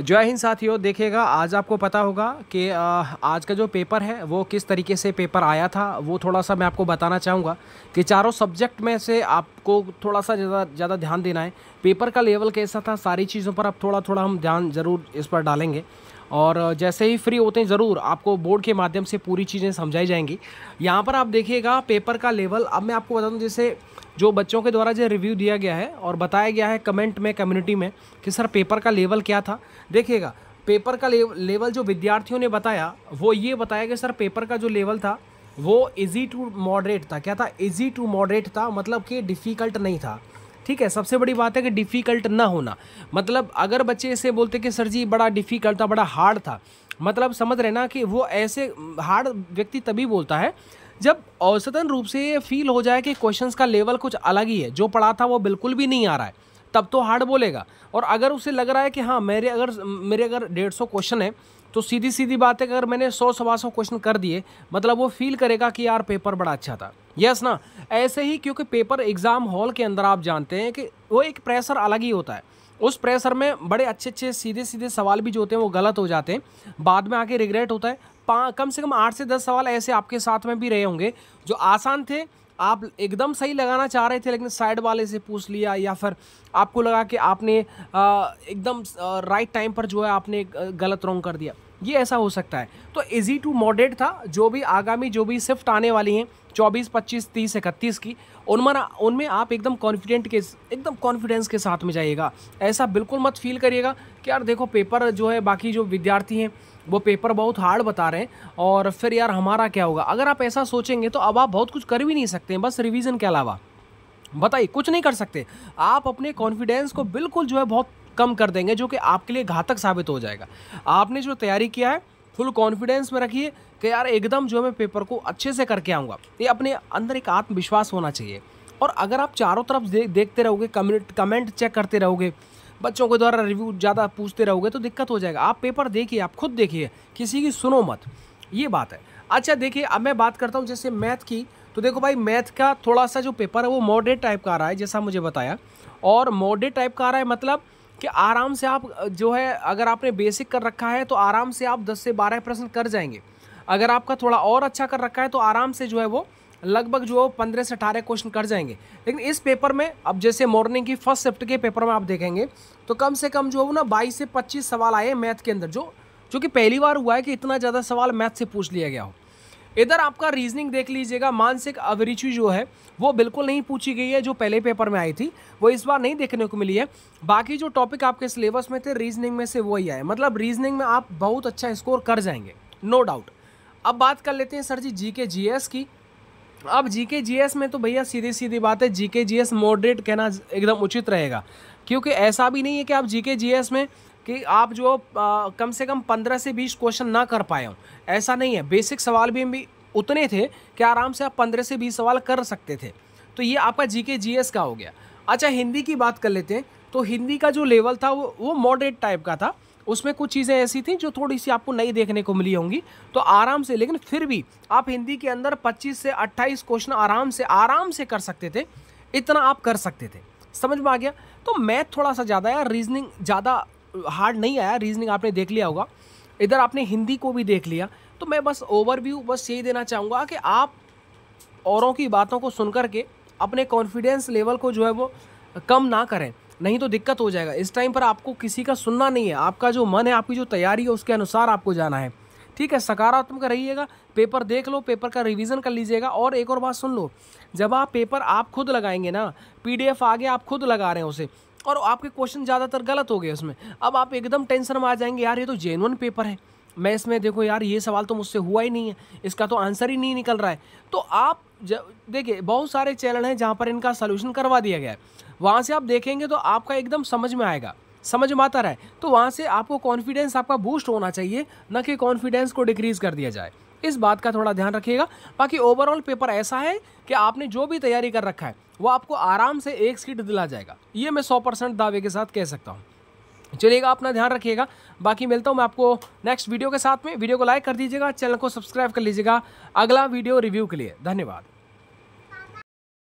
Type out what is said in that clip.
जय हिंद साथियों देखिएगा आज आपको पता होगा कि आज का जो पेपर है वो किस तरीके से पेपर आया था वो थोड़ा सा मैं आपको बताना चाहूँगा कि चारों सब्जेक्ट में से आपको थोड़ा सा ज़्यादा ज़्यादा ध्यान देना है पेपर का लेवल कैसा था सारी चीज़ों पर आप थोड़ा थोड़ा हम ध्यान ज़रूर इस पर डालेंगे और जैसे ही फ्री होते हैं ज़रूर आपको बोर्ड के माध्यम से पूरी चीज़ें समझाई जाएंगी यहाँ पर आप देखिएगा पेपर का लेवल अब मैं आपको बता दूँ जैसे जो बच्चों के द्वारा जो रिव्यू दिया गया है और बताया गया है कमेंट में कम्युनिटी में कि सर पेपर का लेवल क्या था देखिएगा पेपर का लेवल जो विद्यार्थियों ने बताया वो ये बताया कि सर पेपर का जो लेवल था वो इजी टू मॉडरेट था क्या था इजी टू मॉडरेट था मतलब कि डिफ़िकल्ट नहीं था ठीक है सबसे बड़ी बात है कि डिफ़िकल्ट ना होना मतलब अगर बच्चे इसे बोलते कि सर जी बड़ा डिफ़िकल्ट था बड़ा हार्ड था मतलब समझ रहे ना कि वो ऐसे हार्ड व्यक्ति तभी बोलता है जब औसतन रूप से ये फील हो जाए कि क्वेश्चन का लेवल कुछ अलग ही है जो पढ़ा था वो बिल्कुल भी नहीं आ रहा है तब तो हार्ड बोलेगा और अगर उसे लग रहा है कि हाँ मेरे अगर मेरे अगर डेढ़ सौ क्वेश्चन है तो सीधी सीधी बात है कि अगर मैंने सौ सवा सौ क्वेश्चन कर दिए मतलब वो फील करेगा कि यार पेपर बड़ा अच्छा था यस ना ऐसे ही क्योंकि पेपर एग्ज़ाम हॉल के अंदर आप जानते हैं कि वो एक प्रेशर अलग ही होता है उस प्रेशर में बड़े अच्छे अच्छे सीधे सीधे सवाल भी जो होते हैं वो गलत हो जाते हैं बाद में आके रिग्रेट होता है पा कम से कम आठ से दस सवाल ऐसे आपके साथ में भी रहे होंगे जो आसान थे आप एकदम सही लगाना चाह रहे थे लेकिन साइड वाले से पूछ लिया या फिर आपको लगा कि आपने एकदम राइट टाइम पर जो है आपने गलत रॉन्ग कर दिया ये ऐसा हो सकता है तो इजी टू मॉडरेट था जो भी आगामी जो भी शिफ्ट आने वाली हैं चौबीस पच्चीस तीस इकतीस की उनमें उनमें आप एकदम कॉन्फिडेंट के एकदम कॉन्फिडेंस के साथ में जाइएगा ऐसा बिल्कुल मत फील करिएगा कि यार देखो पेपर जो है बाकी जो विद्यार्थी हैं वो पेपर बहुत हार्ड बता रहे हैं और फिर यार हमारा क्या होगा अगर आप ऐसा सोचेंगे तो अब आप बहुत कुछ कर भी नहीं सकते हैं बस रिविज़न के अलावा बताइए कुछ नहीं कर सकते आप अपने कॉन्फिडेंस को बिल्कुल जो है बहुत कम कर देंगे जो कि आपके लिए घातक साबित हो जाएगा आपने जो तैयारी किया है फुल कॉन्फिडेंस में रखिए कि यार एकदम जो है मैं पेपर को अच्छे से करके आऊँगा ये अपने अंदर एक आत्मविश्वास होना चाहिए और अगर आप चारों तरफ दे, देखते रहोगे कमेंट कमेंट चेक करते रहोगे बच्चों के द्वारा रिव्यू ज़्यादा पूछते रहोगे तो दिक्कत हो जाएगा आप पेपर देखिए आप खुद देखिए किसी की सुनो मत ये बात है अच्छा देखिए अब मैं बात करता हूँ जैसे मैथ की तो देखो भाई मैथ का थोड़ा सा जो पेपर है वो मॉडरेट टाइप का आ रहा है जैसा मुझे बताया और मॉडरेट टाइप का आ रहा है मतलब कि आराम से आप जो है अगर आपने बेसिक कर रखा है तो आराम से आप 10 से 12 परसेंट कर जाएंगे अगर आपका थोड़ा और अच्छा कर रखा है तो आराम से जो है वो लगभग जो है पंद्रह से अठारह क्वेश्चन कर जाएंगे लेकिन इस पेपर में अब जैसे मॉर्निंग की फर्स्ट शिफ्ट के पेपर में आप देखेंगे तो कम से कम जो है ना बाईस से पच्चीस सवाल आए मैथ के अंदर जो जो कि पहली बार हुआ है कि इतना ज़्यादा सवाल मैथ से पूछ लिया गया हो इधर आपका रीजनिंग देख लीजिएगा मानसिक अभिरुचि जो है वो बिल्कुल नहीं पूछी गई है जो पहले पेपर में आई थी वो इस बार नहीं देखने को मिली है बाकी जो टॉपिक आपके सिलेबस में थे रीजनिंग में से वही आए मतलब रीजनिंग में आप बहुत अच्छा स्कोर कर जाएंगे नो डाउट अब बात कर लेते हैं सर जी जी के जी एस की अब जी के जी एस में तो भैया सीधी सीधी बात है जी के जी एस मॉडरेट कहना एकदम उचित रहेगा क्योंकि ऐसा भी नहीं है कि आप जी के जी एस में कि आप जो आ, कम से कम पंद्रह से बीस क्वेश्चन ना कर पाए हों ऐसा नहीं है बेसिक सवाल भी, भी उतने थे कि आराम से आप पंद्रह से बीस सवाल कर सकते थे तो ये आपका जी के जी एस का हो गया अच्छा हिंदी की बात कर लेते हैं तो हिंदी का जो लेवल था वो वो मॉडरेट टाइप का था उसमें कुछ चीज़ें ऐसी थी जो थोड़ी सी आपको नई देखने को मिली होंगी तो आराम से लेकिन फिर भी आप हिंदी के अंदर 25 से 28 क्वेश्चन आराम से आराम से कर सकते थे इतना आप कर सकते थे समझ में आ गया तो मैथ थोड़ा सा ज़्यादा आया रीजनिंग ज़्यादा हार्ड नहीं आया रीजनिंग आपने देख लिया होगा इधर आपने हिंदी को भी देख लिया तो मैं बस ओवरव्यू बस यही देना चाहूँगा कि आप औरों की बातों को सुन कर के अपने कॉन्फिडेंस लेवल को जो है वो कम ना करें नहीं तो दिक्कत हो जाएगा इस टाइम पर आपको किसी का सुनना नहीं है आपका जो मन है आपकी जो तैयारी है उसके अनुसार आपको जाना है ठीक है सकारात्मक रहिएगा पेपर देख लो पेपर का रिवीजन कर लीजिएगा और एक और बात सुन लो जब आप पेपर आप खुद लगाएंगे ना पीडीएफ आगे आप खुद लगा रहे हैं उसे और आपके क्वेश्चन ज़्यादातर गलत हो गए उसमें अब आप एकदम टेंशन में आ जाएंगे यार ये तो जेनवन पेपर है मैं इसमें देखो यार ये सवाल तो मुझसे हुआ ही नहीं है इसका तो आंसर ही नहीं निकल रहा है तो आप देखिए बहुत सारे चैनल हैं जहाँ पर इनका सोल्यूशन करवा दिया गया है वहाँ से आप देखेंगे तो आपका एकदम समझ में आएगा समझ में आता रहे तो वहाँ से आपको कॉन्फिडेंस आपका बूस्ट होना चाहिए न कि कॉन्फिडेंस को डिक्रीज़ कर दिया जाए इस बात का थोड़ा ध्यान रखिएगा बाकी ओवरऑल पेपर ऐसा है कि आपने जो भी तैयारी कर रखा है वो आपको आराम से एक सीट दिला जाएगा ये मैं सौ परसेंट दावे के साथ कह सकता हूँ चलिएगा अपना ध्यान रखिएगा बाकी मिलता हूँ मैं आपको नेक्स्ट वीडियो के साथ में वीडियो को लाइक कर दीजिएगा चैनल को सब्सक्राइब कर लीजिएगा अगला वीडियो रिव्यू के लिए धन्यवाद